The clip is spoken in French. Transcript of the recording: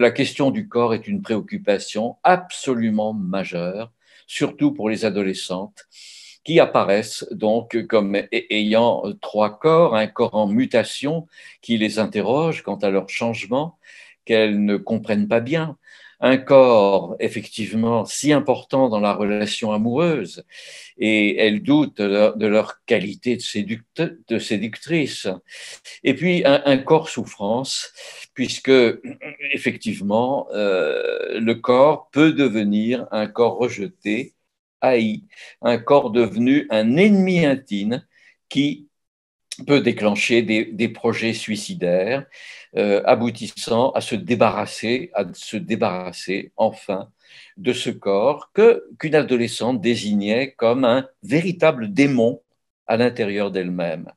La question du corps est une préoccupation absolument majeure, surtout pour les adolescentes, qui apparaissent donc comme ayant trois corps, un corps en mutation qui les interroge quant à leur changements qu'elles ne comprennent pas bien, un corps effectivement si important dans la relation amoureuse et elle doute de leur, qualité de, séductrice. Et puis un, corps souffrance, puisque effectivement euh, le corps peut devenir un corps rejeté, haï, un corps devenu un ennemi intime qui peut déclencher des, projets suicidaires, euh, aboutissant à se débarrasser, à se débarrasser enfin de ce corps que qu'une adolescente désignait comme un véritable démon à l'intérieur d'elle-même.